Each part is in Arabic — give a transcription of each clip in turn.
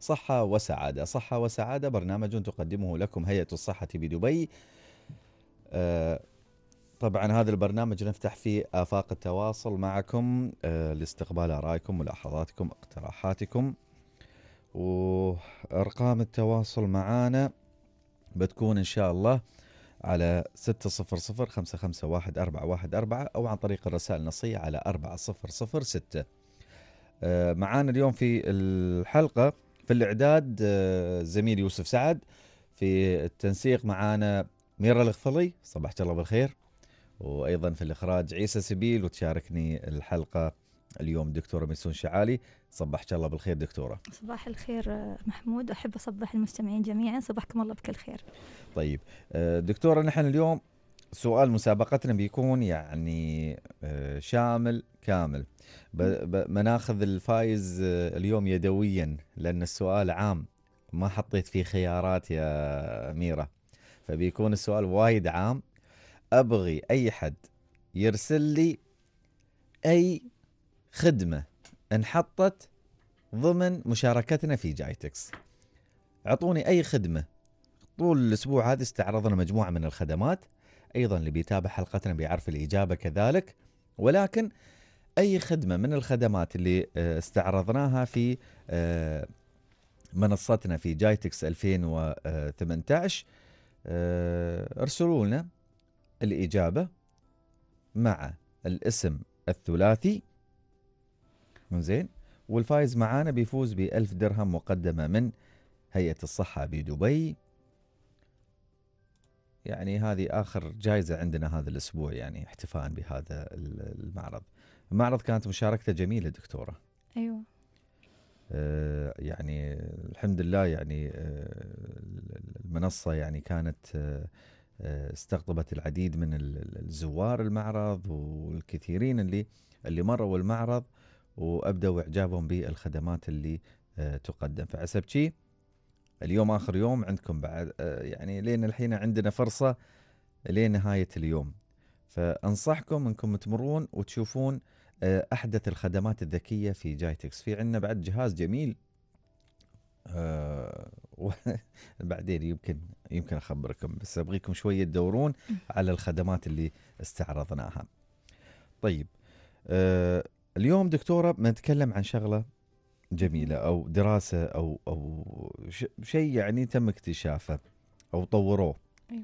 صحة وسعادة صحة وسعادة برنامج تقدمه لكم هيئة الصحة بدبي آه، طبعا هذا البرنامج نفتح فيه آفاق التواصل معكم آه، لاستقبال آرائكم ملاحظاتكم اقتراحاتكم وأرقام التواصل معانا بتكون إن شاء الله على ستة صفر صفر خمسة خمسة واحد أربعة واحد أربعة أو عن طريق الرسائل النصية على أربعة صفر صفر ستة آه، معانا اليوم في الحلقة في الإعداد آه، زميل يوسف سعد في التنسيق معانا ميرا الغفلي صباحك الله بالخير وأيضا في الإخراج عيسى سبيل وتشاركني الحلقة اليوم دكتورة ميسون شعالي صبحك الله بالخير دكتورة صباح الخير آه، محمود أحب أصبح المستمعين جميعا صباحكم الله بكل خير طيب آه، دكتورة نحن اليوم سؤال مسابقتنا بيكون يعني آه، شامل كامل بناخذ الفايز آه، اليوم يدويا لان السؤال عام ما حطيت فيه خيارات يا ميرا فبيكون السؤال وايد عام ابغي اي حد يرسل لي اي خدمه انحطت ضمن مشاركتنا في جايتكس اعطوني اي خدمه طول الاسبوع هذا استعرضنا مجموعه من الخدمات ايضا اللي بيتابع حلقتنا بيعرف الاجابه كذلك ولكن اي خدمه من الخدمات اللي آه، استعرضناها في آه، منصتنا في جايتكس 2018 آه، ارسلوا لنا الاجابه مع الاسم الثلاثي زين والفايز معانا بيفوز ب 1000 درهم مقدمه من هيئه الصحه بدبي يعني هذه اخر جائزه عندنا هذا الاسبوع يعني احتفاء بهذا المعرض. المعرض كانت مشاركته جميله دكتوره. ايوه. آه، يعني الحمد لله يعني آه، المنصه يعني كانت آه، استقطبت العديد من الزوار المعرض والكثيرين اللي اللي مروا المعرض وابدوا اعجابهم بالخدمات اللي تقدم فحسب شيء اليوم اخر يوم عندكم بعد آه، يعني لين الحين عندنا فرصه لين نهايه اليوم فانصحكم انكم تمرون وتشوفون آه، احدث الخدمات الذكيه في جايتكس في عندنا بعد جهاز جميل أه بعدين يمكن يمكن اخبركم بس ابغيكم شويه تدورون على الخدمات اللي استعرضناها. طيب أه اليوم دكتوره بنتكلم عن شغله جميله او دراسه او او شيء يعني تم اكتشافه او طوروه ايوه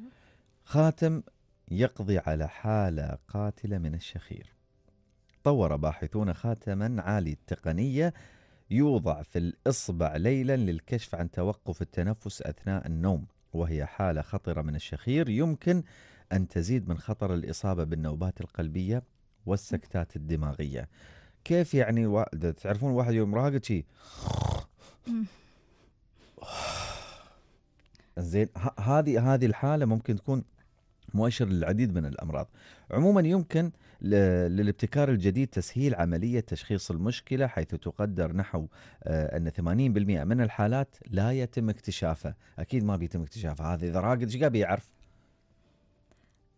خاتم يقضي على حاله قاتله من الشخير طور باحثون خاتما عالي التقنيه يوضع في الاصبع ليلا للكشف عن توقف التنفس اثناء النوم وهي حاله خطره من الشخير يمكن ان تزيد من خطر الاصابه بالنوبات القلبيه والسكتات الدماغيه كيف يعني و... تعرفون واحد يوم راقد شي زين هذه هذه الحاله ممكن تكون مؤشر للعديد من الامراض. عموما يمكن للابتكار الجديد تسهيل عمليه تشخيص المشكله حيث تقدر نحو آه، ان 80% من الحالات لا يتم اكتشافها، اكيد ما بيتم اكتشافها، هذا اذا راقد ايش بيعرف؟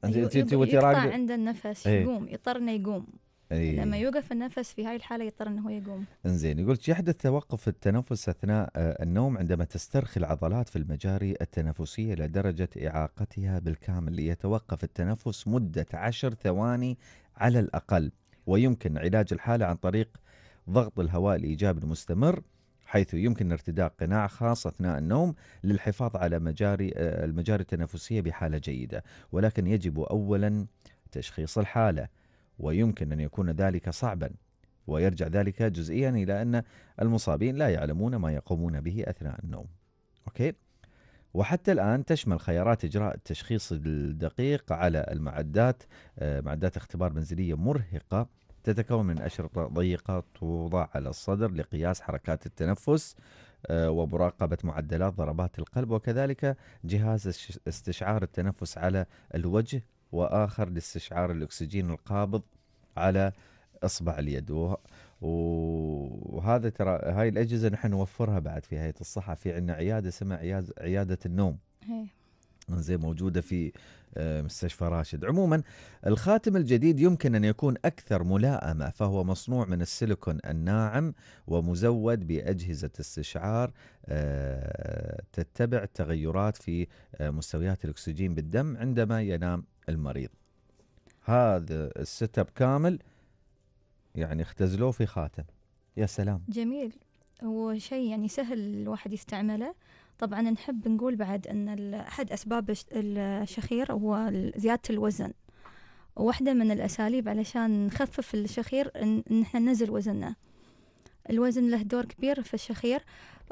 انت أيوة، انت راقد عنده النفس إيه. يقوم يضطر انه يقوم أي. لما يوقف النفس في هاي الحالة يضطر أنه هو يقوم انزين يقول يحدث توقف التنفس أثناء آه، النوم عندما تسترخي العضلات في المجاري التنفسية لدرجة إعاقتها بالكامل ليتوقف التنفس مدة عشر ثواني على الأقل ويمكن علاج الحالة عن طريق ضغط الهواء الإيجابي المستمر حيث يمكن ارتداء قناع خاص اثناء النوم للحفاظ على مجاري آه، المجاري التنفسيه بحاله جيده، ولكن يجب اولا تشخيص الحاله، ويمكن أن يكون ذلك صعبا ويرجع ذلك جزئيا إلى أن المصابين لا يعلمون ما يقومون به أثناء النوم أوكي؟ وحتى الآن تشمل خيارات إجراء التشخيص الدقيق على المعدات آه، معدات اختبار منزلية مرهقة تتكون من أشرطة ضيقة توضع على الصدر لقياس حركات التنفس آه، ومراقبة معدلات ضربات القلب وكذلك جهاز استشعار التنفس على الوجه واخر لاستشعار الاكسجين القابض على اصبع اليد وهذا ترى هاي الاجهزه نحن نوفرها بعد في هيئه الصحه في عندنا عياده اسمها عياده عياده النوم إيه. زي موجوده في آه، مستشفى راشد عموما الخاتم الجديد يمكن ان يكون اكثر ملائمه فهو مصنوع من السيليكون الناعم ومزود باجهزه استشعار آه، تتبع تغيرات في آه، مستويات الاكسجين بالدم عندما ينام المريض هذا السيت اب كامل يعني اختزلوه في خاتم يا سلام جميل هو شيء يعني سهل الواحد يستعمله طبعا نحب نقول بعد ان احد اسباب الشخير هو زياده الوزن واحدة من الأساليب علشان نخفف الشخير إن إحنا ننزل وزننا الوزن له دور كبير في الشخير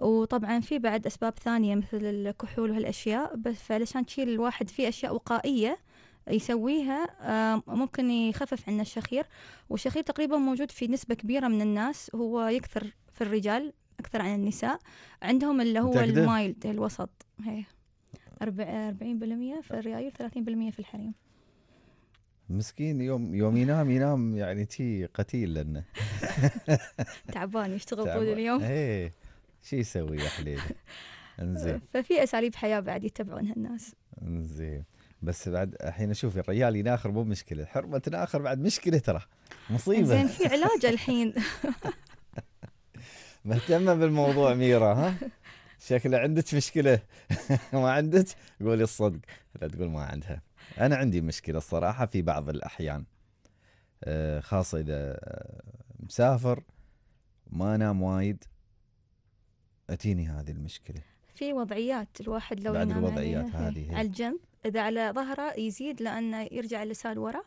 وطبعا في بعد أسباب ثانية مثل الكحول وهالأشياء بس فعلشان تشيل الواحد في أشياء وقائية يسويها آه، ممكن يخفف عنا الشخير والشخير تقريبا موجود في نسبة كبيرة من الناس هو يكثر في الرجال أكثر عن النساء عندهم اللي هو المايلد الوسط هي 40% في الرجال 30% في الحريم مسكين يوم يوم ينام ينام يعني تي قتيل لنا تعبان يشتغل طول اليوم ايه شو يسوي يا حليل انزين ففي اساليب حياه بعد يتبعونها الناس انزين بس بعد الحين اشوف الرجال يناخر مو مشكله الحرمه تناخر بعد مشكله ترى مصيبه زين في علاج الحين مهتمه بالموضوع ميرا ها شكله عندك مشكله ما عندك قولي الصدق لا تقول ما عندها انا عندي مشكله الصراحه في بعض الاحيان آه، خاصه اذا آه، مسافر ما انام وايد اتيني هذه المشكله في وضعيات الواحد لو ينام الوضعيات هذه على الجنب إذا على ظهره يزيد لأنه يرجع اللسان ورا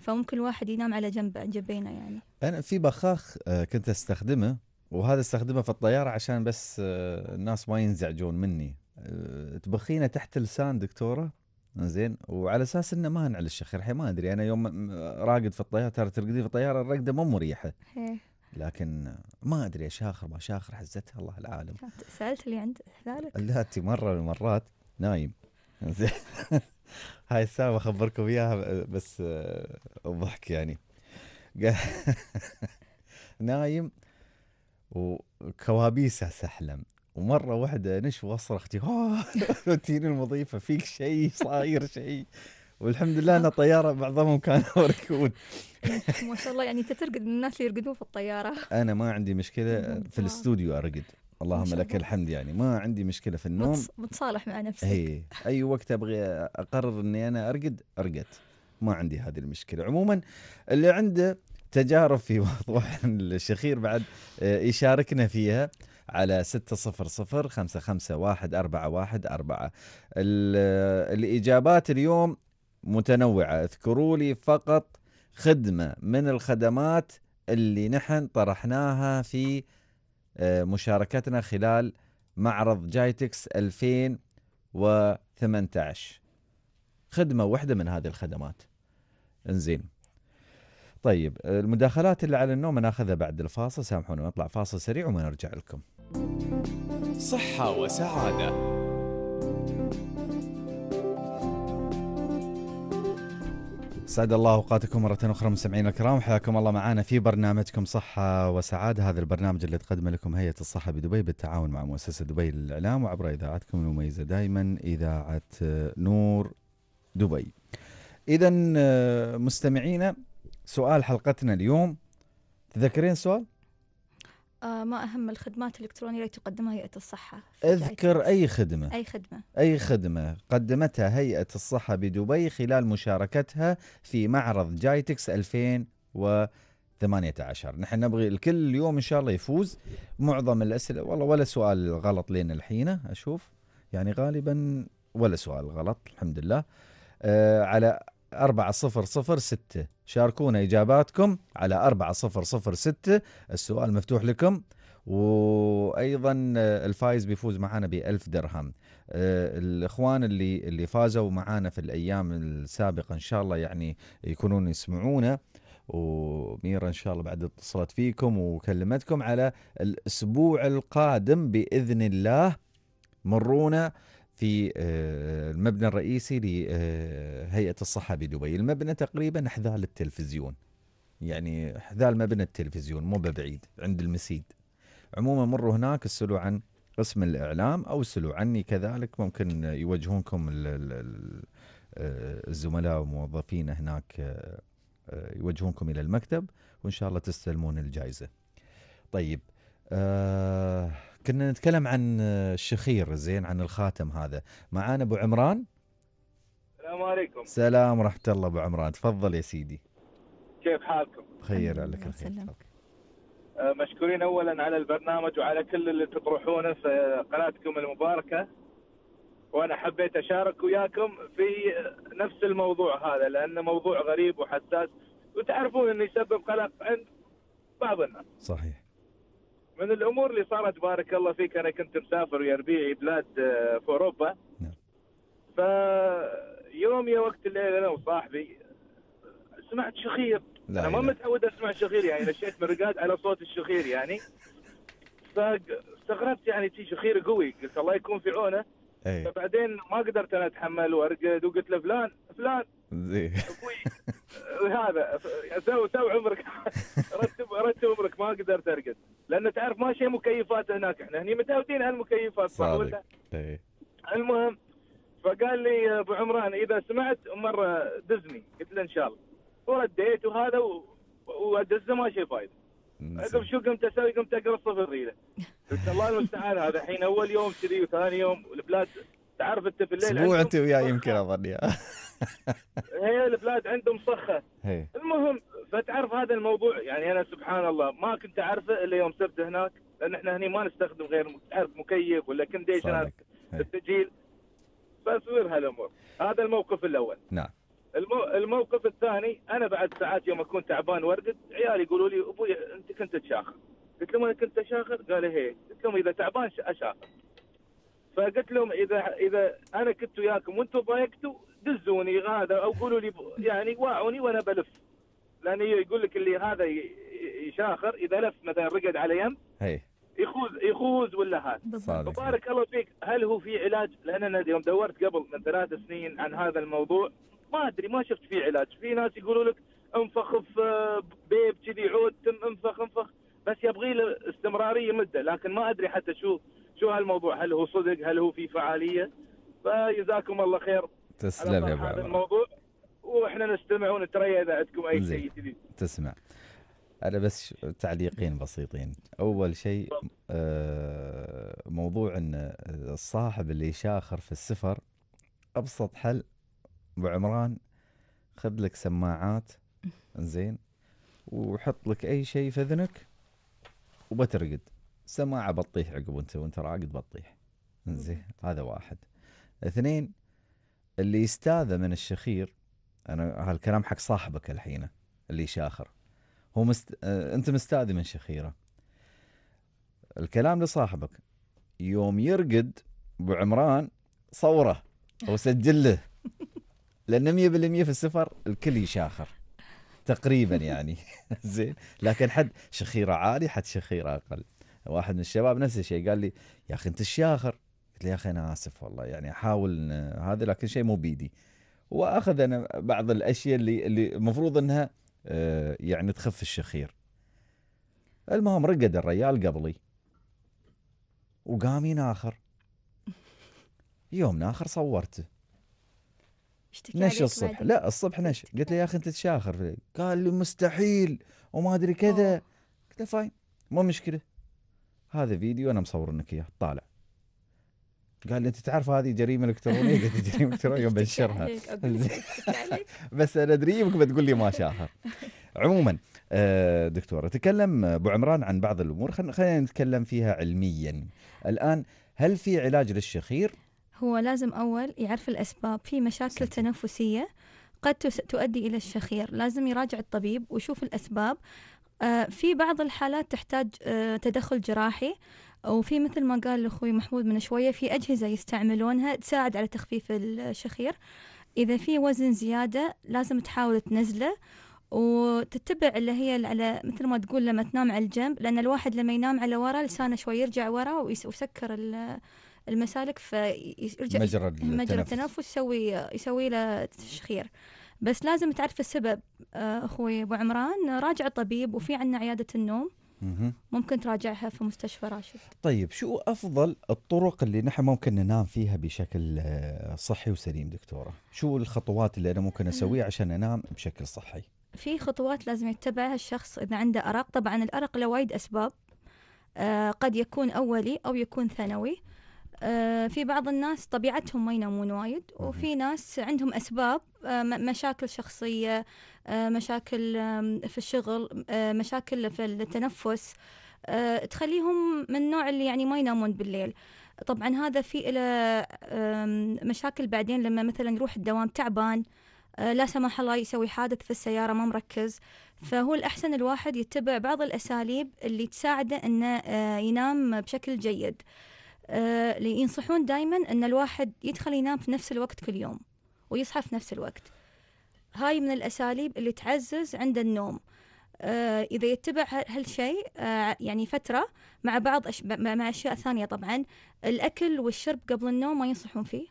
فممكن الواحد ينام على جنب جنبينه يعني أنا في بخاخ آه، كنت أستخدمه وهذا استخدمه في الطيارة عشان بس آه، الناس ما ينزعجون مني آه، تبخينه تحت اللسان دكتورة زين وعلى اساس انه ما نعل الشخ الحين ما ادري انا يوم راقد في الطياره ترى ترقدين في الطياره الرقده مو مريحه لكن ما ادري شاخر ما شاخر حزتها الله العالم سالت اللي عند ذلك لا مره من المرات نايم زين هاي الساعة بخبركم اياها بس الضحك آه، يعني نايم وكوابيس سحلم ومره واحده نش صرختي تجيني المضيفه فيك شيء صاير شيء والحمد لله ان الطياره معظمهم كانوا ركود ما شاء الله يعني انت ترقد من الناس اللي يرقدون في الطياره انا ما عندي مشكله في الاستوديو ارقد اللهم لك الحمد يعني ما عندي مشكله في النوم متصالح مع نفسك اي اي وقت ابغي اقرر اني انا ارقد ارقد ما عندي هذه المشكله عموما اللي عنده تجارب في موضوع الشخير بعد آه، يشاركنا فيها على أربعة واحد أربعة الإجابات اليوم متنوعة اذكروا لي فقط خدمة من الخدمات اللي نحن طرحناها في آه، مشاركتنا خلال معرض جايتكس 2018 خدمة واحدة من هذه الخدمات انزين طيب المداخلات اللي على النوم ناخذها بعد الفاصل سامحونا نطلع فاصل سريع وما نرجع لكم صحة وسعادة سعد الله اوقاتكم مرة اخرى مستمعينا الكرام حياكم الله معنا في برنامجكم صحة وسعادة هذا البرنامج اللي تقدمه لكم هيئة الصحة بدبي بالتعاون مع مؤسسة دبي للإعلام وعبر إذاعتكم المميزة دائما إذاعة نور دبي. إذا آه، مستمعينا سؤال حلقتنا اليوم تذكرين سؤال؟ آه، ما أهم الخدمات الإلكترونية التي تقدمها هيئة الصحة اذكر أي خدمة أي خدمة أي خدمة قدمتها هيئة الصحة بدبي خلال مشاركتها في معرض جايتكس 2018 نحن نبغي الكل اليوم إن شاء الله يفوز معظم الأسئلة والله ولا سؤال غلط لين الحين أشوف يعني غالبا ولا سؤال غلط الحمد لله آه على 4006 شاركونا إجاباتكم على 4006 السؤال مفتوح لكم وايضا الفايز بيفوز معنا ب 1000 درهم آه، الاخوان اللي اللي فازوا معنا في الايام السابقه ان شاء الله يعني يكونون يسمعونا وميرا ان شاء الله بعد اتصلت فيكم وكلمتكم على الاسبوع القادم باذن الله مرونا في آه، المبنى الرئيسي لهيئة الصحة بدبي المبنى تقريبا حذال التلفزيون يعني حذال مبنى التلفزيون مو ببعيد عند المسيد عموما مروا هناك اسألوا عن قسم الإعلام أو اسألوا عني كذلك ممكن يوجهونكم آه، الزملاء وموظفين هناك آه، يوجهونكم إلى المكتب وإن شاء الله تستلمون الجائزة طيب آه كنا نتكلم عن الشخير زين عن الخاتم هذا معانا ابو عمران السلام عليكم سلام ورحمه الله ابو عمران تفضل يا سيدي كيف حالكم خير لك الخير أه، مشكورين اولا على البرنامج وعلى كل اللي تطرحونه في قناتكم المباركه وانا حبيت اشارك وياكم في نفس الموضوع هذا لانه موضوع غريب وحساس وتعرفون انه يسبب قلق عند بعض الناس صحيح من الامور اللي صارت بارك الله فيك انا كنت مسافر ويا ربيعي بلاد آه، في اوروبا نعم فيوم يا وقت الليل انا وصاحبي سمعت شخير لا انا ما متعود اسمع شخير يعني نشيت من رقاد على صوت الشخير يعني فاستغربت يعني في شخير قوي قلت الله يكون في عونه أي. فبعدين ما قدرت انا اتحمل وارقد وقلت له فلان فلان زين ابوي هذا تو تو عمرك رتب رتب عمرك ما قدرت ارقد لان تعرف ما شيء مكيفات هناك احنا هني متعودين على المكيفات صح ولا؟ ايه المهم فقال لي ابو عمران اذا سمعت مره دزني قلت له ان شاء الله ورديت وهذا و... وادزه ما شيء فايده عقب شو قمت اسوي قمت اقرا صفر ريله قلت الله المستعان هذا الحين اول يوم كذي وثاني يوم البلاد تعرف انت بالليل اسبوع انت وياه يمكن اظن هي البلاد عندهم صخه هي. المهم فتعرف هذا الموضوع يعني انا سبحان الله ما كنت اعرفه الا يوم سبت هناك لان احنا هني ما نستخدم غير تعرف مكيف ولا كنديشنر التسجيل فاصير هالامور هذا الموقف الاول نعم المو... الموقف الثاني انا بعد ساعات يوم اكون تعبان وارقد عيالي يقولوا لي ابوي انت كنت تشاخر قلت لهم انا كنت اشاخر قال هي إيه. قلت لهم اذا تعبان اشاخر فقلت لهم اذا اذا انا كنت وياكم وانتم ضايقتوا دزوني هذا او قولوا لي يعني واعوني وانا بلف لان يقول لك اللي هذا يشاخر اذا لف مثلا رقد على يم يخوز يخوز ولا هذا وبارك الله فيك هل هو في علاج لان انا يوم دورت قبل من ثلاث سنين عن هذا الموضوع ما ادري ما شفت فيه علاج في ناس يقولوا لك انفخ في بيب كذي عود تم انفخ انفخ بس يبغي له استمراريه مده لكن ما ادري حتى شو شو هالموضوع هل هو صدق هل هو في فعاليه فجزاكم الله خير تسلم يا ابو هذا الموضوع واحنا نستمع ونتريى اذا عندكم اي شيء جديد تسمع انا بس تعليقين بسيطين اول شيء آه، موضوع ان الصاحب اللي يشاخر في السفر ابسط حل ابو عمران خذ لك سماعات زين وحط لك اي شيء في اذنك وبترقد سماعه بطيح عقب وانت وانت راقد بطيح زين هذا واحد اثنين اللي يستاذى من الشخير انا هالكلام حق صاحبك الحين اللي يشاخر هو مست... آه، انت مستاذي من شخيره الكلام لصاحبك يوم يرقد ابو عمران صوره وسجل له لان 100% في السفر الكل يشاخر تقريبا يعني زين لكن حد شخيره عالي حد شخيره اقل واحد من الشباب نفس الشيء قال لي يا اخي انت الشاخر قلت له يا اخي انا اسف والله يعني احاول هذا لكن شيء مو بيدي واخذ انا بعض الاشياء اللي اللي المفروض انها آه، يعني تخف الشخير المهم رقد الريال قبلي وقام يناخر يوم ناخر صورته نش الصبح لا الصبح نش قلت له يا اخي انت تشاخر قال لي مستحيل وما ادري كذا قلت له فاين مو مشكله هذا فيديو انا مصور لك اياه طالع قال انت تعرف هذه جريمه الكترونيه قلت جريمه الكترونيه بنشرها بس انا ادري يمكن بتقول لي ما شاهر عموما آه، دكتوره تكلم ابو عمران عن بعض الامور خلينا نتكلم فيها علميا الان هل في علاج للشخير هو لازم اول يعرف الاسباب في مشاكل تنفسيه قد تؤدي الى الشخير لازم يراجع الطبيب ويشوف الاسباب آه، في بعض الحالات تحتاج آه، تدخل جراحي وفي مثل ما قال أخوي محمود من شوية في أجهزة يستعملونها تساعد على تخفيف الشخير إذا في وزن زيادة لازم تحاول تنزله وتتبع اللي هي على مثل ما تقول لما تنام على الجنب لأن الواحد لما ينام على ورا لسانه شوي يرجع ورا ويسكر المسالك فيرجع مجرى مجرى التنفس يسوي يسوي له تشخير بس لازم تعرف السبب آه، أخوي أبو عمران راجع الطبيب وفي عندنا عيادة النوم ممكن تراجعها في مستشفى راشد طيب شو افضل الطرق اللي نحن ممكن ننام فيها بشكل آه، صحي وسليم دكتوره شو الخطوات اللي انا ممكن اسويها عشان انام بشكل صحي في خطوات لازم يتبعها الشخص اذا عنده ارق طبعا الارق له وايد اسباب آه قد يكون اولي او يكون ثانوي آه، في بعض الناس طبيعتهم ما ينامون وايد وفي ناس عندهم أسباب آه، مشاكل شخصية آه، مشاكل في الشغل مشاكل في التنفس تخليهم من النوع اللي يعني ما ينامون بالليل طبعا هذا في الى مشاكل بعدين لما مثلا يروح الدوام تعبان لا سمح الله يسوي حادث في السيارة ما مركز فهو الأحسن الواحد يتبع بعض الأساليب اللي تساعده أنه ينام بشكل جيد اللي آه، ينصحون دائما ان الواحد يدخل ينام في نفس الوقت كل يوم ويصحى في نفس الوقت هاي من الاساليب اللي تعزز عند النوم آه اذا يتبع هالشيء آه يعني فتره مع بعض أش... مع اشياء ثانيه طبعا الاكل والشرب قبل النوم ما ينصحون فيه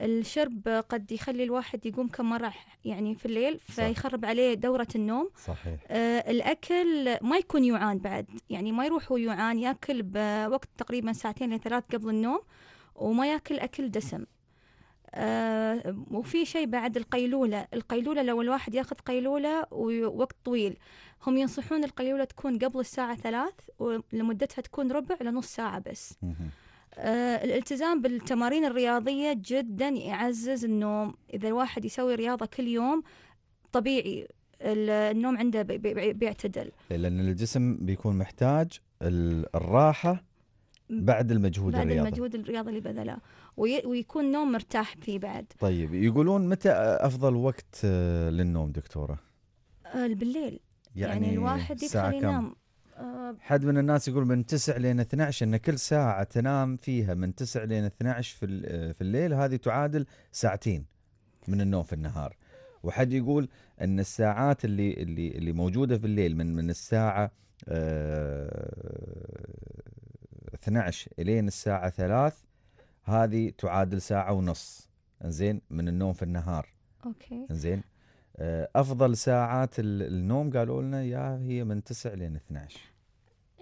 الشرب قد يخلي الواحد يقوم كم مرة يعني في الليل فيخرب عليه دورة النوم صحيح آه الأكل ما يكون جوعان بعد يعني ما يروح ويعان ياكل بوقت تقريبا ساعتين لثلاث قبل النوم وما ياكل أكل دسم آه وفي شيء بعد القيلولة القيلولة لو الواحد ياخذ قيلولة ووقت طويل هم ينصحون القيلولة تكون قبل الساعة ثلاث ولمدتها تكون ربع لنص ساعة بس آه، الالتزام بالتمارين الرياضية جدا يعزز النوم إذا الواحد يسوي رياضة كل يوم طبيعي النوم عنده بي بي بيعتدل لأن الجسم بيكون محتاج الراحة بعد المجهود بعد الرياضي بعد المجهود الرياضي اللي بذله وي ويكون نوم مرتاح فيه بعد طيب يقولون متى أفضل وقت آه، للنوم دكتورة؟ آه، بالليل يعني, يعني الواحد يدخل ينام حد من الناس يقول من 9 لين 12 ان كل ساعه تنام فيها من 9 لين 12 في في الليل هذه تعادل ساعتين من النوم في النهار وحد يقول ان الساعات اللي اللي اللي موجوده في الليل من من الساعه آه 12 الين الساعه 3 هذه تعادل ساعه ونص زين من النوم في النهار اوكي زين آه، افضل ساعات النوم قالوا لنا يا هي من 9 لين 12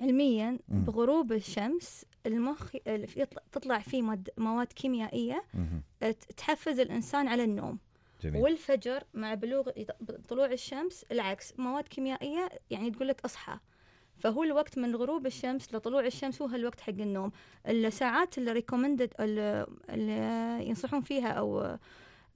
علميا مم. بغروب الشمس المخ تطلع فيه مواد كيميائيه مم. آه، تحفز الانسان على النوم جميل. والفجر مع بلوغ طلوع الشمس العكس مواد كيميائيه يعني تقول لك اصحى فهو الوقت من غروب الشمس لطلوع الشمس هو الوقت حق النوم الساعات اللي ريكومندد اللي ينصحون فيها او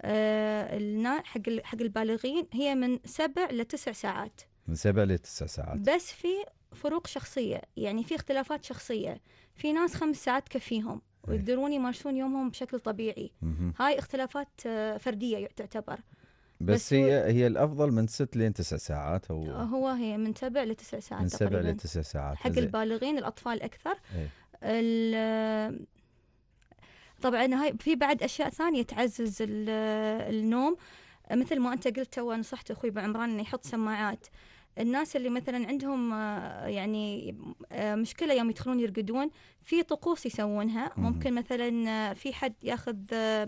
آه، حق حق البالغين هي من سبع لتسع ساعات من سبع لتسع ساعات بس في فروق شخصيه يعني في اختلافات شخصيه في ناس خمس ساعات كفيهم إيه. ويقدرون يمارسون يومهم بشكل طبيعي هاي اختلافات آه، فرديه تعتبر بس, بس هي هي الافضل من ست لين تسع ساعات هو هو هي من سبع لتسع ساعات من سبع لتسع ساعات حق زي. البالغين الاطفال اكثر ايه؟ طبعا هاي في بعد اشياء ثانيه تعزز النوم مثل ما انت قلت تو نصحت اخوي بعمران انه يحط سماعات الناس اللي مثلا عندهم آه، يعني آه، مشكله يوم يدخلون يرقدون في طقوس يسوونها ممكن مثلا آه، في حد ياخذ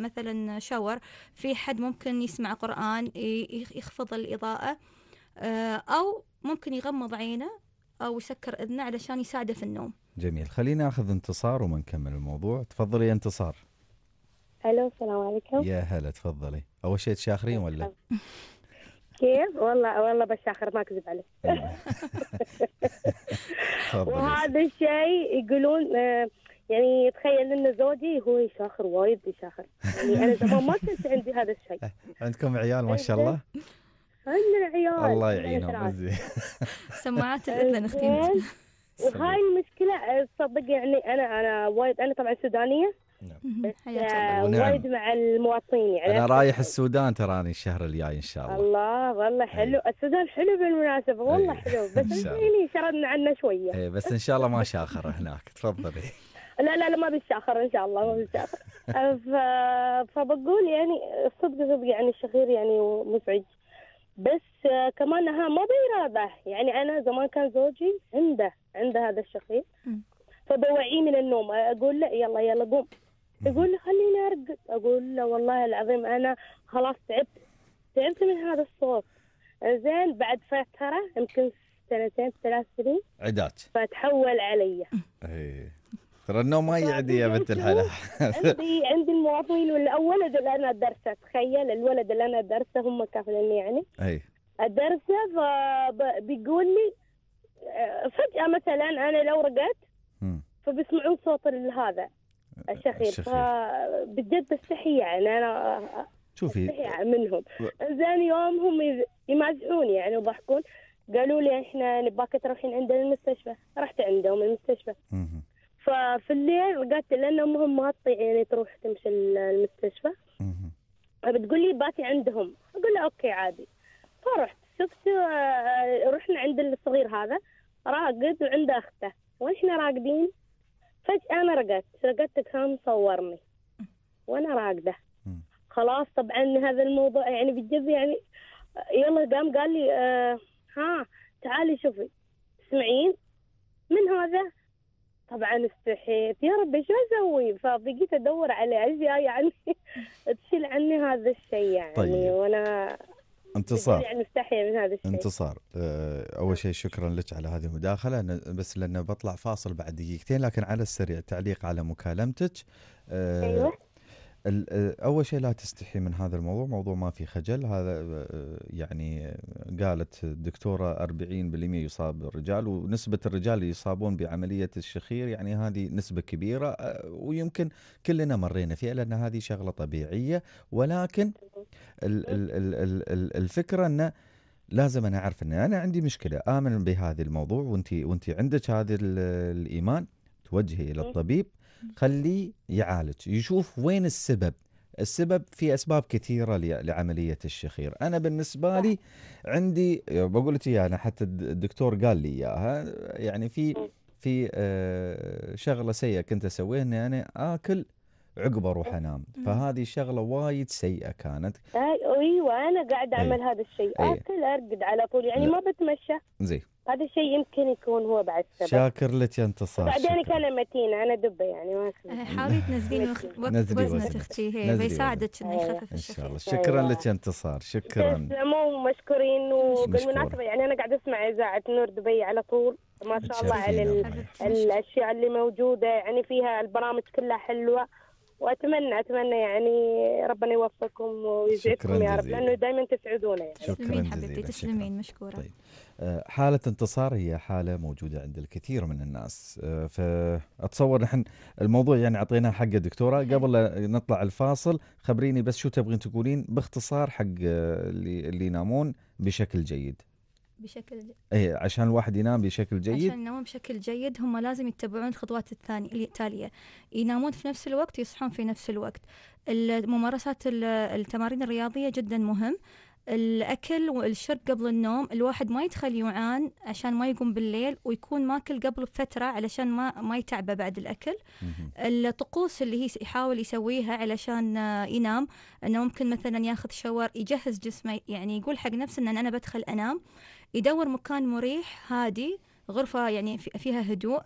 مثلا شاور في حد ممكن يسمع قران يخفض الاضاءه او ممكن يغمض عينه او يسكر اذنه علشان يساعده في النوم جميل خلينا اخذ انتصار وما نكمل الموضوع تفضلي يا انتصار الو السلام عليكم يا هلا تفضلي اول شيء تشاخرين ولا كيف والله والله بشاخر ما اكذب عليك وهذا الشيء يقولون آه، يعني تخيل ان زوجي هو يشاخر وايد يشاخر يعني انا زمان ما كنت عندي هذا الشيء عندكم عيال ما شاء الله عندنا عيال الله يعينهم سماعات الاذن اختي وهاي المشكلة صدق يعني أنا أنا وايد أنا طبعا سودانية نعم. بس آه، نعم. وايد مع المواطنين يعني أنا رايح السودان تراني الشهر الجاي إن شاء الله الله والله إيه. حلو أي. السودان حلو بالمناسبة والله إيه. حلو بس يعني شردنا عنه شوية اي بس إن شاء الله ما شاخر هناك تفضلي لا لا لا ما بيتشاخر ان شاء الله ما بيتشاخر فبقول يعني صدق صدق يعني الشخير يعني مزعج بس آه، كمان ها ما بإرادة يعني أنا زمان كان زوجي عنده عنده هذا الشخير فبوعيه من النوم أقول له يلا يلا قوم يقول لي خليني أرقد أقول له والله العظيم أنا خلاص تعبت تعبت من هذا الصوت زين بعد فترة يمكن سنتين ثلاث سنين عدات فتحول علي. ايه ترى النوم ما يعدي يا بنت الحلال عندي عندي المواطنين ولا ولد اللي انا درسه تخيل الولد اللي انا درسه هم كافلين يعني اي درسه فبيقول لي آه، فجاه مثلا انا لو رقدت فبيسمعون صوت هذا الشخير فبجد استحي يعني انا شوفي منهم زين يومهم يمازحون يعني ويضحكون قالوا لي احنا نباك تروحين عند المستشفى رحت عندهم المستشفى ففي الليل قالت لان امهم ما تطيع يعني تروح تمشي المستشفى فبتقول لي باتي عندهم اقول لها اوكي عادي فرحت شفت آه، رحنا عند الصغير هذا راقد وعنده اخته واحنا راقدين فجاه انا رقدت رقدت كان صورني وانا راقده خلاص طبعا هذا الموضوع يعني بالجد يعني آه، يلا قام قال لي آه ها تعالي شوفي تسمعين من هذا طبعا استحيت يا ربي شو اسوي فبقيت ادور على اشياء يعني تشيل عني هذا الشيء يعني طيب. وانا انتصار يعني مستحيه من هذا الشيء انتصار آه، اول شيء شكرا لك على هذه المداخله بس لانه بطلع فاصل بعد دقيقتين لكن على السريع تعليق على مكالمتك آه، أيوة. آه، اول شيء لا تستحي من هذا الموضوع موضوع ما في خجل هذا آه، آه، يعني قالت الدكتوره 40% يصاب الرجال ونسبه الرجال اللي يصابون بعمليه الشخير يعني هذه نسبه كبيره ويمكن كلنا مرينا فيها لان هذه شغله طبيعيه ولكن الفكره انه لازم انا اعرف ان انا عندي مشكله امن بهذا الموضوع وانت وانت عندك هذا الايمان توجهي الى الطبيب خليه يعالج يشوف وين السبب السبب في اسباب كثيره لعمليه الشخير انا بالنسبه لي عندي بقول لك اياها حتى الدكتور قال لي اياها يعني في في آه، شغله سيئه كنت اسويها اني انا اكل عقب اروح انام فهذه شغله وايد سيئه كانت ايوه انا قاعد اعمل أي. هذا الشيء اكل ارقد على طول يعني لا. ما بتمشى زين هذا الشيء يمكن يكون هو بعد سبب شاكر لك يا انتصار بعدين انا متينه انا دبه يعني ما إيه، حاولي تنزلين وقت وزنك اختي هي إيه، بيساعدك انه إيه. يخفف ان شاء الله شكرا لك يا انتصار شكرا تسلموا مشكورين وبالمناسبه يعني انا قاعد اسمع اذاعه نور دبي على طول ما شاء الله على الاشياء اللي موجوده يعني فيها البرامج كلها حلوه واتمنى اتمنى يعني ربنا يوفقكم ويسعدكم يا رب لانه دائما تسعدونا يعني. شكرا حبيبتي تسلمين مشكوره طيب. آه، حالة انتصار هي حالة موجودة عند الكثير من الناس آه، فأتصور نحن الموضوع يعني أعطيناه حق دكتورة قبل لا نطلع الفاصل خبريني بس شو تبغين تقولين باختصار حق آه، اللي, اللي ينامون بشكل جيد بشكل اي عشان الواحد ينام بشكل جيد عشان ينامون بشكل جيد هم لازم يتبعون الخطوات الثانية التالية ينامون في نفس الوقت يصحون في نفس الوقت الممارسات التمارين الرياضية جدا مهم الأكل والشرب قبل النوم الواحد ما يدخل جوعان عشان ما يقوم بالليل ويكون ماكل قبل بفترة علشان ما ما يتعبه بعد الأكل الطقوس اللي هي يحاول يسويها علشان آه، ينام أنه ممكن مثلا ياخذ شاور يجهز جسمه يعني يقول حق نفسه أن أنا بدخل أنام يدور مكان مريح هادي غرفة يعني فيها هدوء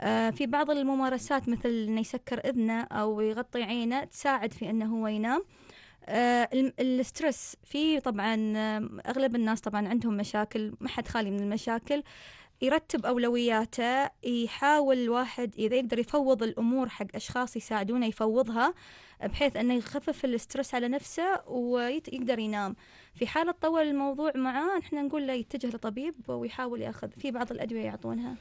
آه، في بعض الممارسات مثل انه يسكر اذنه او يغطي عينه تساعد في انه هو ينام آه، الاسترس في طبعا آه، اغلب الناس طبعا عندهم مشاكل ما حد خالي من المشاكل يرتب أولوياته يحاول الواحد إذا يقدر يفوض الأمور حق أشخاص يساعدونه يفوضها بحيث أنه يخفف الاسترس على نفسه ويقدر ينام في حالة طول الموضوع معاه نحن نقول له يتجه لطبيب ويحاول ياخذ في بعض الأدوية يعطونها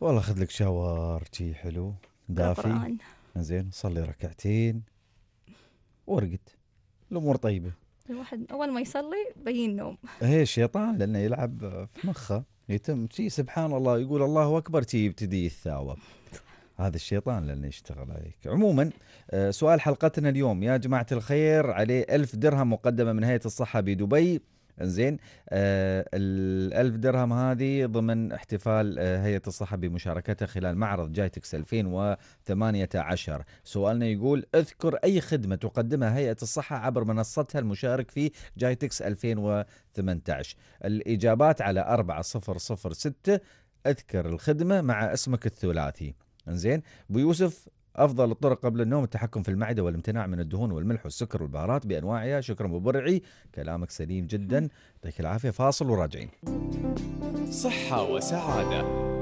والله خذ لك شاور شي حلو دافي زين صلي ركعتين وارقد الأمور طيبة الواحد اول ما يصلي بين نوم ايه الشيطان لانه يلعب في مخه يتم شي سبحان الله يقول الله اكبر تي يبتدي يتثاوب هذا الشيطان لانه يشتغل عليك عموما آه، سؤال حلقتنا اليوم يا جماعه الخير عليه ألف درهم مقدمه من هيئه الصحه بدبي زين ال آه، ال1000 درهم هذه ضمن احتفال آه، هيئه الصحه بمشاركتها خلال معرض جايتكس 2018 سؤالنا يقول اذكر اي خدمه تقدمها هيئه الصحه عبر منصتها المشارك في جايتكس 2018 الاجابات على 4006 اذكر الخدمه مع اسمك الثلاثي انزين ابو يوسف أفضل الطرق قبل النوم التحكم في المعدة والامتناع من الدهون والملح والسكر والبهارات بأنواعها شكرا أبو برعي كلامك سليم جدا يعطيك العافية فاصل وراجعين صحة وسعادة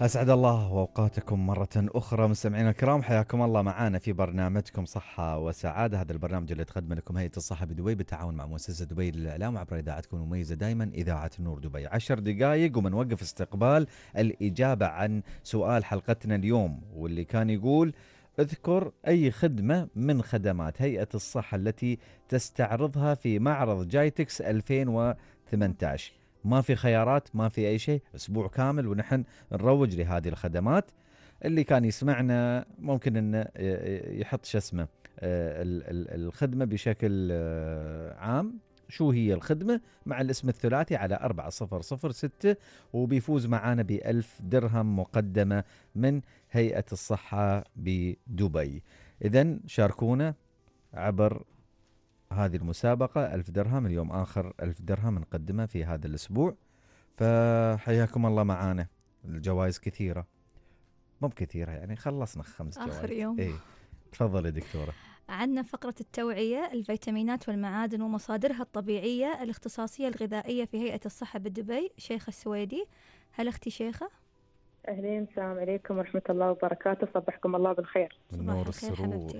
اسعد الله واوقاتكم مره اخرى مستمعينا الكرام حياكم الله معانا في برنامجكم صحه وسعاده هذا البرنامج اللي تقدم لكم هيئه الصحه بدبي بالتعاون مع مؤسسه دبي للاعلام عبر اذاعتكم المميزه دائما اذاعه نور دبي عشر دقائق ومنوقف استقبال الاجابه عن سؤال حلقتنا اليوم واللي كان يقول اذكر أي خدمة من خدمات هيئة الصحة التي تستعرضها في معرض جايتكس 2018 ما في خيارات ما في اي شيء اسبوع كامل ونحن نروج لهذه الخدمات اللي كان يسمعنا ممكن انه يحط شو اسمه آه، الخدمه بشكل آه، عام شو هي الخدمة مع الاسم الثلاثي على 4006 وبيفوز معانا ب 1000 درهم مقدمة من هيئة الصحة بدبي إذا شاركونا عبر هذه المسابقة ألف درهم اليوم آخر ألف درهم نقدمها في هذا الأسبوع فحياكم الله معانا الجوائز كثيرة مو كثيرة يعني خلصنا خمس جوائز آخر يوم إيه. تفضلي دكتورة عندنا فقرة التوعية الفيتامينات والمعادن ومصادرها الطبيعية الاختصاصية الغذائية في هيئة الصحة بدبي شيخة السويدي هل أختي شيخة؟ أهلين السلام عليكم ورحمة الله وبركاته صبحكم الله بالخير النور السرور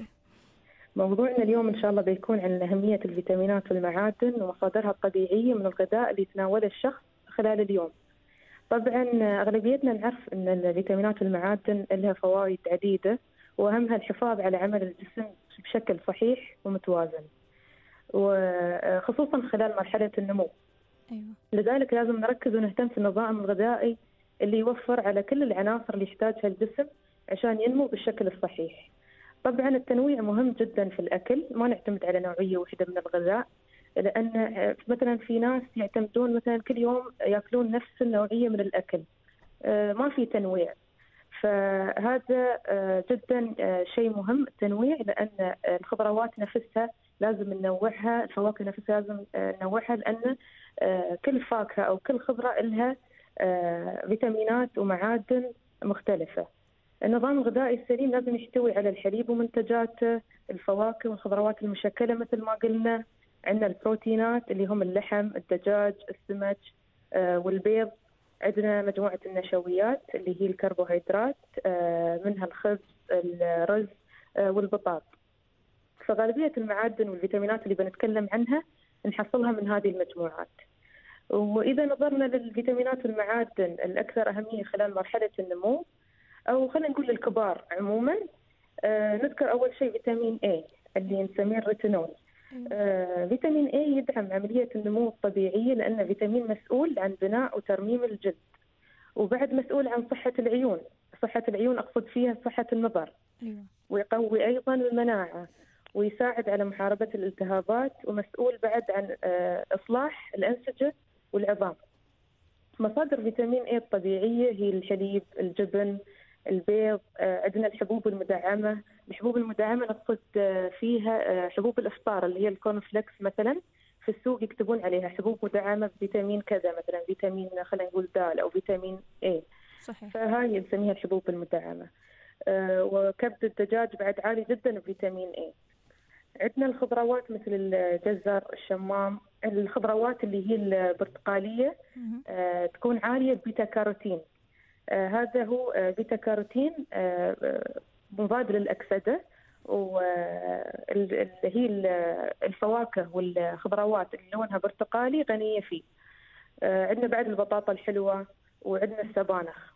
موضوعنا اليوم إن شاء الله بيكون عن أهمية الفيتامينات والمعادن ومصادرها الطبيعية من الغذاء اللي يتناوله الشخص خلال اليوم طبعا أغلبيتنا نعرف أن الفيتامينات والمعادن لها فوائد عديدة وأهمها الحفاظ على عمل الجسم بشكل صحيح ومتوازن وخصوصا خلال مرحلة النمو أيوة. لذلك لازم نركز ونهتم في النظام الغذائي اللي يوفر على كل العناصر اللي يحتاجها الجسم عشان ينمو بالشكل الصحيح طبعا التنويع مهم جدا في الاكل ما نعتمد على نوعيه واحده من الغذاء لان آه، مثلا في ناس يعتمدون مثلا كل يوم ياكلون نفس النوعيه من الاكل آه، ما في تنويع فهذا آه، جدا شيء مهم التنويع لان الخضروات نفسها لازم ننوعها الفواكه نفسها لازم ننوعها لان كل فاكهه او كل خضره لها فيتامينات ومعادن مختلفه النظام الغذائي السليم لازم يحتوي على الحليب ومنتجاته الفواكه والخضروات المشكلة مثل ما قلنا عندنا البروتينات اللي هم اللحم الدجاج السمك آه، والبيض عندنا مجموعة النشويات اللي هي الكربوهيدرات آه، منها الخبز الرز آه، والبطاط فغالبية المعادن والفيتامينات اللي بنتكلم عنها نحصلها من هذه المجموعات وإذا نظرنا للفيتامينات والمعادن الأكثر أهمية خلال مرحلة النمو او خلينا نقول للكبار عموما آه، نذكر اول شيء فيتامين اي اللي نسميه الريتينول آه، فيتامين اي يدعم عملية النمو الطبيعية لأنه فيتامين مسؤول عن بناء وترميم الجلد وبعد مسؤول عن صحة العيون صحة العيون أقصد فيها صحة النظر أيوة. ويقوي أيضا المناعة ويساعد على محاربة الالتهابات ومسؤول بعد عن آه، إصلاح الأنسجة والعظام مصادر فيتامين اي الطبيعية هي الحليب الجبن البيض عندنا آه، الحبوب المدعمه الحبوب المدعمه نقصد آه، فيها آه، حبوب الافطار اللي هي الكورن فليكس مثلا في السوق يكتبون عليها حبوب مدعمه بفيتامين كذا مثلا فيتامين خلينا نقول د او فيتامين اي صحيح فهاي نسميها الحبوب المدعمه وكبد الدجاج بعد عالي جدا بفيتامين اي عندنا الخضروات مثل الجزر الشمام الخضروات اللي هي البرتقاليه تكون عاليه بيتا كاروتين آه، هذا هو آه، بيتا كاروتين آه، مضاد للاكسده واللي هي الفواكه والخضروات اللي لونها برتقالي غنيه فيه. عندنا بعد البطاطا الحلوه وعندنا السبانخ.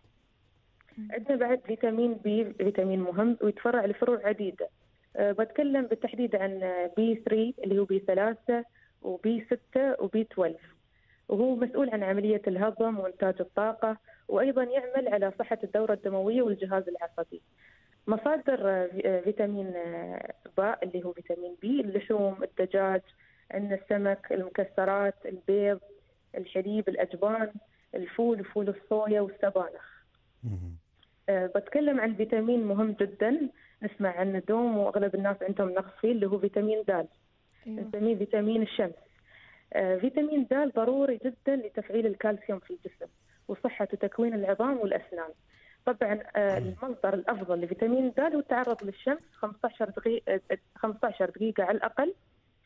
عندنا بعد فيتامين بي فيتامين مهم ويتفرع لفروع عديده. بتكلم بالتحديد عن بي 3 اللي هو بي 3 وبي 6 وبي 12 وهو مسؤول عن عمليه الهضم وانتاج الطاقه وايضا يعمل على صحه الدوره الدمويه والجهاز العصبي. مصادر آه، آه، فيتامين آه، باء اللي هو فيتامين بي اللحوم، الدجاج، عندنا السمك، المكسرات، البيض، الحليب، الاجبان، الفول، فول الصويا والسبانخ. بتكلم عن فيتامين مهم جدا نسمع عنه دوم واغلب الناس عندهم نقص فيه اللي هو فيتامين د. أيوة. نسميه فيتامين الشمس. فيتامين د ضروري جدا لتفعيل الكالسيوم في الجسم. وصحة وتكوين العظام والأسنان طبعا آه، المصدر الافضل لفيتامين د هو التعرض للشمس 15 دقيقه آه، 15 دقيقه على الاقل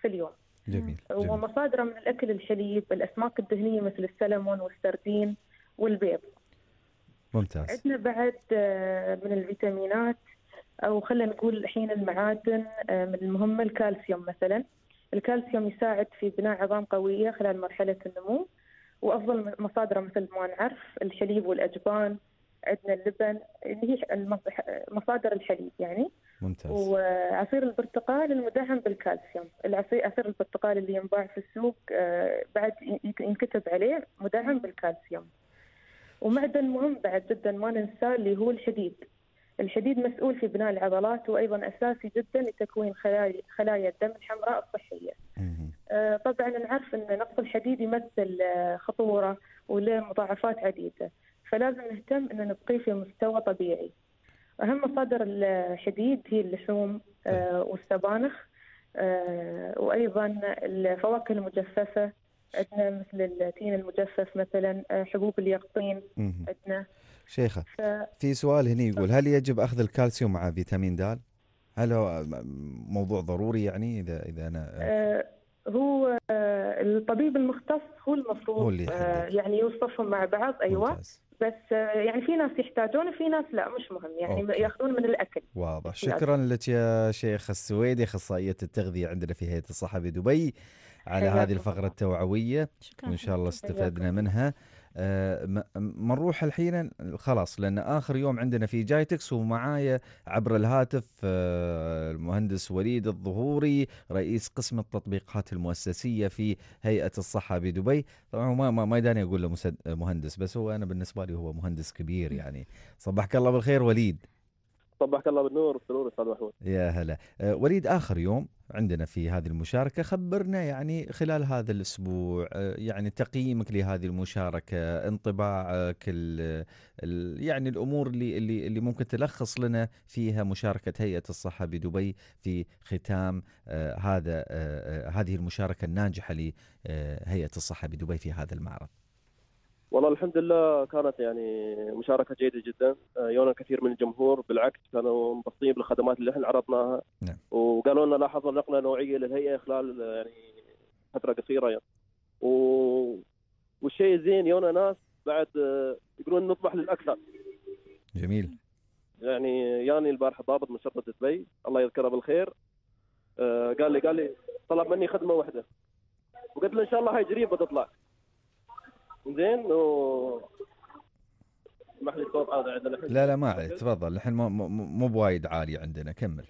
في اليوم. جميل. ومصادره من الاكل الحليب، الاسماك الدهنيه مثل السلمون والسردين والبيض. ممتاز. عندنا بعد آه، من الفيتامينات او خلينا نقول الحين المعادن من المهمه الكالسيوم مثلا. الكالسيوم يساعد في بناء عظام قويه خلال مرحله النمو. وافضل مصادره مثل ما نعرف الحليب والاجبان عندنا اللبن اللي هي مصادر الحليب يعني ممتاز وعصير البرتقال المدعم بالكالسيوم العصير عصير البرتقال اللي ينباع في السوق آه، بعد ينكتب عليه مدعم بالكالسيوم ومعدن مهم بعد جدا ما ننساه اللي هو الحديد الحديد مسؤول في بناء العضلات وايضا اساسي جدا لتكوين خلايا خلايا الدم الحمراء الصحيه. آه، طبعا نعرف ان نقص الحديد يمثل آه، خطوره وله مضاعفات عديده فلازم نهتم ان نبقيه في مستوى طبيعي. اهم مصادر الحديد هي اللحوم آه، طيب. والسبانخ وايضا الفواكه المجففه عندنا مثل التين المجفف مثلا حبوب اليقطين عندنا شيخة ف... في سؤال هنا يقول هل يجب أخذ الكالسيوم مع فيتامين دال هل هو موضوع ضروري يعني إذا إذا أنا آه، هو آه، الطبيب المختص هو المفروض هو اللي آه، يعني يوصفهم مع بعض أيوة ممتاز. بس يعني في ناس يحتاجون وفي ناس لا مش مهم يعني أوكي. ياخذون من الاكل واضح شكرا لك يا شيخ السويدي اخصائيه التغذيه عندنا في هيئه الصحه بدبي على هذه الفقره التوعويه شكرا وان شاء الله استفدنا منها آه، ما نروح الحين خلاص لان اخر يوم عندنا في جايتكس ومعايا عبر الهاتف آه، المهندس وليد الظهوري رئيس قسم التطبيقات المؤسسيه في هيئه الصحه بدبي طبعا ما ما, ما يداني اقول له مهندس بس هو انا بالنسبه لي هو مهندس كبير يعني صبحك الله بالخير وليد صبحك الله بالنور والسرور استاذ محمود يا هلا آه، وليد اخر يوم عندنا في هذه المشاركة خبرنا يعني خلال هذا الأسبوع آه، يعني تقييمك لهذه المشاركة انطباعك ال الـ يعني الأمور اللي, اللي, اللي ممكن تلخص لنا فيها مشاركة هيئة الصحة بدبي في ختام آه، هذا آه، هذه المشاركة الناجحة لهيئة الصحة بدبي في هذا المعرض والله الحمد لله كانت يعني مشاركة جيدة جدا آه، يونا كثير من الجمهور بالعكس كانوا مبسوطين بالخدمات اللي احنا عرضناها نعم. وقالوا لنا لاحظنا نقلة نوعية للهيئة خلال آه، يعني فترة قصيرة يعني. و... والشيء الزين يونا ناس بعد آه، يقولون نطمح للأكثر جميل يعني ياني البارحة ضابط من شرطة دبي الله يذكره بالخير قال لي قال لي طلب مني خدمة واحدة وقلت له إن شاء الله هاي جريبة تطلع زين و اسمح لي هذا عندنا لا لا ما عليك تفضل الحين مو مو بوايد عالي عندنا كمل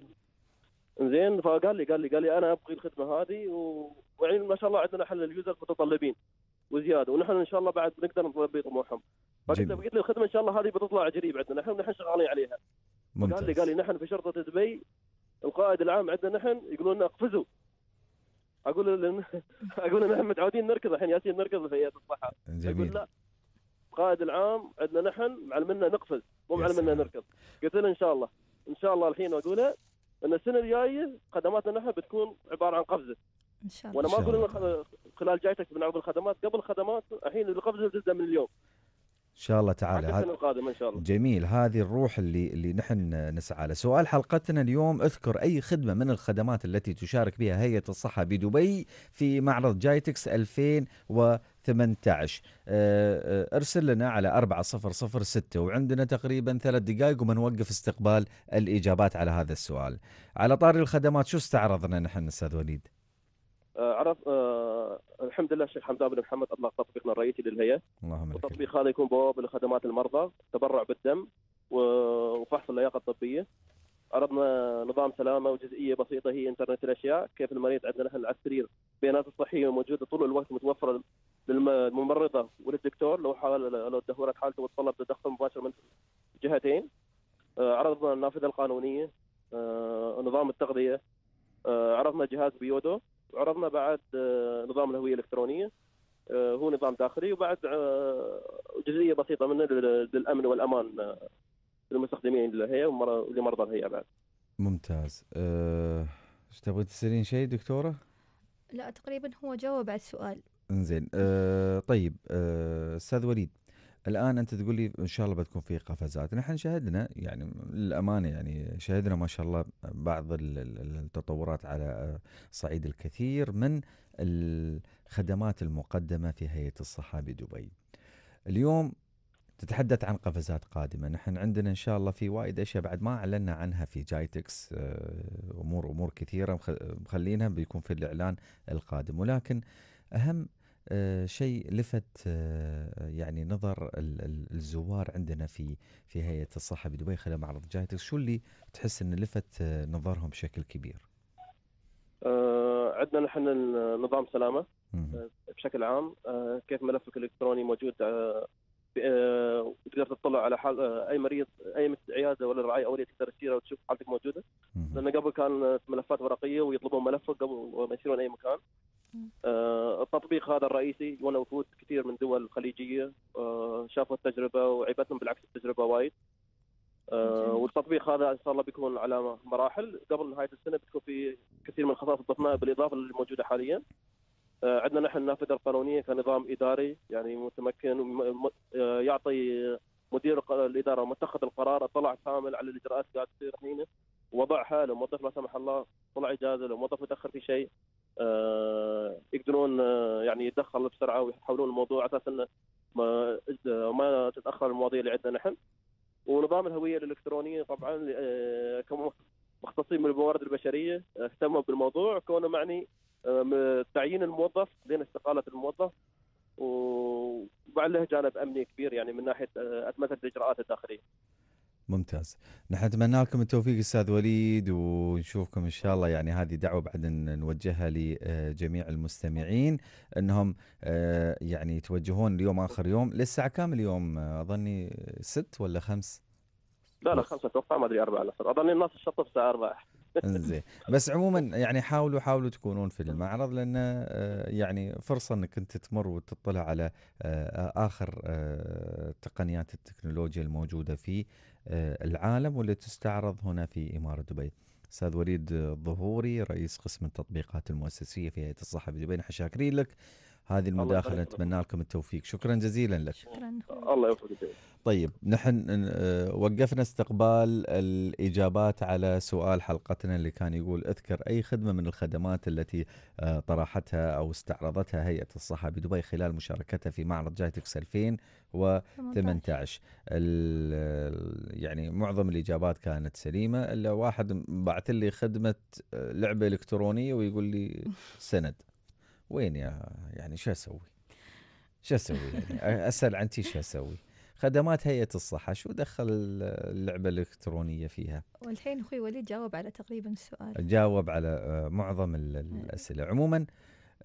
زين فقال لي قال لي قال لي انا ابغي الخدمه هذه و... وعين ما شاء الله عندنا حل اليوزر متطلبين وزياده ونحن ان شاء الله بعد بنقدر نلبي طموحهم فقلت له قلت له الخدمه ان شاء الله هذه بتطلع جريب عندنا نحن نحن شغالين عليها ممتاز قال لي قال لي نحن في شرطه دبي القائد العام عندنا نحن يقولون لنا اقفزوا اقول لن... اقول نحن متعودين نركض الحين ياسين نركض هيئه الصحراء جميل اقول لا القائد العام عندنا نحن معلمنا نقفز مو معلمنا نركض قلت له ان شاء الله ان شاء الله الحين اقولها ان السنه الجايه خدماتنا نحن بتكون عباره عن قفزه ان شاء الله وانا ما اقول خلال جايتك بنعرض الخدمات قبل الخدمات الحين القفزه تبدا من اليوم ان شاء الله تعالى السنه القادمه ان شاء الله جميل هذه الروح اللي اللي نحن نسعى لها سؤال حلقتنا اليوم اذكر اي خدمه من الخدمات التي تشارك بها هيئه الصحه بدبي في معرض جايتكس 2018 آه، آه، ارسل لنا على 4006 وعندنا تقريبا ثلاث دقائق وبنوقف استقبال الاجابات على هذا السؤال على طار الخدمات شو استعرضنا نحن استاذ وليد آه، عرف آه، الحمد لله الشيخ حمدان بن محمد اطلق تطبيقنا الرئيسي للهيئه اللهم التطبيق هذا يكون بوابه لخدمات المرضى تبرع بالدم وفحص اللياقه الطبيه عرضنا نظام سلامه وجزئيه بسيطه هي انترنت الاشياء كيف المريض عندنا نحن على السرير بيانات الصحيه موجوده طول الوقت متوفره للممرضه وللدكتور لو حال لو تدهورت حالته وتطلب تدخل مباشر من جهتين آه، عرضنا النافذه القانونيه نظام التغذيه عرضنا جهاز بيودو عرضنا بعد آه، نظام الهويه الالكترونيه آه، هو نظام داخلي وبعد آه، جزئيه بسيطه منه للامن والامان للمستخدمين للهيئه ولمرضى الهيئه بعد. ممتاز. أه... تبغي تسالين شيء دكتوره؟ لا تقريبا هو جاوب على السؤال. انزين أه طيب استاذ أه وليد الان انت تقول لي ان شاء الله بتكون في قفزات نحن شهدنا يعني للامانه يعني شهدنا ما شاء الله بعض التطورات على صعيد الكثير من الخدمات المقدمه في هيئه الصحه بدبي اليوم تتحدث عن قفزات قادمه نحن عندنا ان شاء الله في وايد اشياء بعد ما اعلنا عنها في جايتكس آه، امور امور كثيره مخلينها بيكون في الاعلان القادم ولكن اهم آه، شيء لفت آه، يعني نظر الزوار عندنا في في هيئه الصحه بدبي خلال معرض جايتك شو اللي تحس انه لفت آه، نظرهم بشكل كبير؟ عندنا نحن نظام سلامه بشكل عام كيف ملفك الالكتروني موجود وتقدر تطلع على حال اي مريض اي عياده ولا رعايه اوليه تقدر تسيرها وتشوف حالتك موجوده لان قبل كان ملفات ورقيه ويطلبون ملفك قبل ما يسيرون اي مكان آه، التطبيق هذا الرئيسي وانا وفود كثير من دول خليجيه آه، شافوا التجربه وعيبتهم بالعكس التجربه وايد آه، والتطبيق هذا ان شاء الله بيكون على مراحل قبل نهايه السنه بتكون في كثير من الخصائص الضفناء بالاضافه للموجوده حاليا عندنا نحن النافذه القانونيه كنظام اداري يعني متمكن يعطي مدير الاداره ومتخذ القرار اطلع كامل على الاجراءات اللي قاعد تصير هنا وضعها لو موظف لا سمح الله طلع اجازه لو موظف متاخر في شيء آه يقدرون آه يعني يتدخلوا بسرعه ويحولون الموضوع على اساس انه ما ما تتاخر المواضيع اللي عندنا نحن ونظام الهويه الالكترونيه طبعا آه، كمختصين من الموارد البشريه آه، اهتموا بالموضوع كونه معني آه، تعيين الموظف لين استقاله الموظف وبعد له جانب امني كبير يعني من ناحيه اتمته الاجراءات الداخليه. ممتاز نحن نتمنى لكم التوفيق استاذ وليد ونشوفكم ان شاء الله يعني هذه دعوه بعد نوجهها لجميع المستمعين انهم آه، يعني يتوجهون اليوم اخر يوم للساعه كم اليوم اظني ست ولا خمس لا لا خمسة اتوقع ما ادري أربعة العصر اظني الناس الشطب الساعه 4 زين بس عموما يعني حاولوا حاولوا تكونون في المعرض لان آه، يعني فرصه انك انت تمر وتطلع على آه، اخر تقنيات التكنولوجيا الموجوده فيه آه، العالم واللي تستعرض هنا في إمارة دبي استاذ وليد الظهوري رئيس قسم التطبيقات المؤسسيه في هيئه الصحه بدبي شاكرين لك هذه المداخله نتمنى لكم التوفيق شكرا جزيلا لك شكرا الله يوفقك طيب نحن آه، وقفنا استقبال الاجابات على سؤال حلقتنا اللي كان يقول اذكر اي خدمه من الخدمات التي آه، طرحتها او استعرضتها هيئه الصحه بدبي خلال مشاركتها في معرض جايتكس 2018 يعني معظم الاجابات كانت سليمه الا واحد بعث لي خدمه آه، لعبه الكترونيه ويقول لي سند وين يا يعني شو اسوي؟ شو اسوي يعني؟ اسال عن شو اسوي؟ خدمات هيئه الصحه شو دخل اللعبه الالكترونيه فيها؟ والحين اخوي وليد جاوب على تقريبا السؤال جاوب على معظم نعم. الاسئله عموما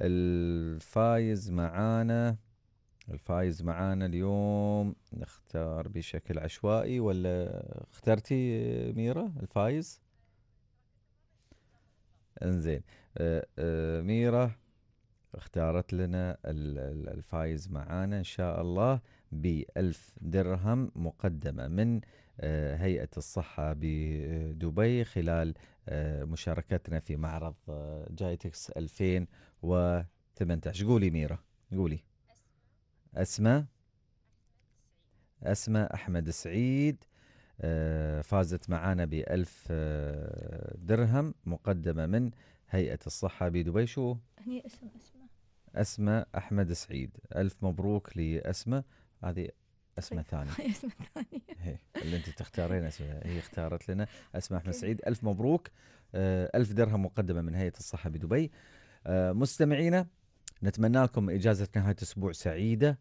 الفايز معانا الفايز معانا اليوم نختار بشكل عشوائي ولا اخترتي ميرا الفايز؟ انزين ميرا اختارت لنا الفايز معانا ان شاء الله ب 1000 درهم مقدمه من آه، هيئه الصحه بدبي خلال آه، مشاركتنا في معرض آه، جايتكس 2018 قولي ميره قولي اسماء اسماء احمد سعيد فازت معانا ب 1000 درهم مقدمه من هيئه الصحه بدبي شو هني اسم اسم أسماء أحمد سعيد ألف مبروك لأسماء هذه اسماء طيب. ثانية اسماء ثانية اللي انت تختارين اسماء هي اختارت لنا اسماء احمد سعيد الف مبروك آه، ألف درهم مقدمة من هيئة الصحة بدبي آه، مستمعينا نتمنى لكم إجازة نهاية أسبوع سعيدة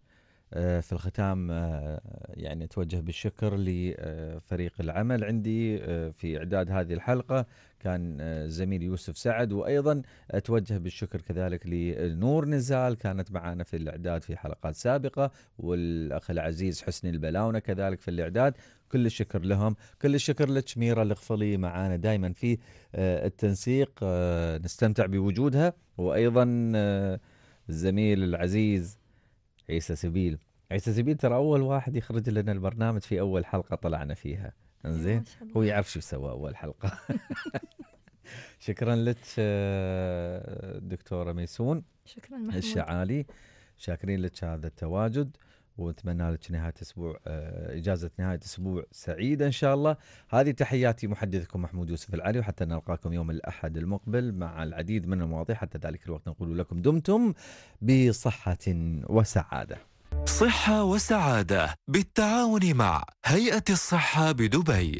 آه، في الختام آه، يعني اتوجه بالشكر لفريق العمل عندي آه، في اعداد هذه الحلقه كان زميل يوسف سعد وايضا اتوجه بالشكر كذلك لنور نزال كانت معنا في الاعداد في حلقات سابقه والاخ العزيز حسني البلاونه كذلك في الاعداد كل الشكر لهم كل الشكر لتشميره الغفلي معانا دائما في التنسيق نستمتع بوجودها وايضا الزميل العزيز عيسى سبيل عيسى سبيل ترى اول واحد يخرج لنا البرنامج في اول حلقه طلعنا فيها انزين هو يعرف شو سوى اول حلقه شكرا لك آه، دكتوره ميسون شكرا محمود الشعالي شاكرين لك هذا التواجد ونتمنى لك نهايه اسبوع آه، اجازه نهايه اسبوع سعيده ان شاء الله. هذه تحياتي محدثكم محمود يوسف العلي وحتى نلقاكم يوم الاحد المقبل مع العديد من المواضيع حتى ذلك الوقت نقول لكم دمتم بصحه وسعاده. صحه وسعاده بالتعاون مع هيئه الصحه بدبي.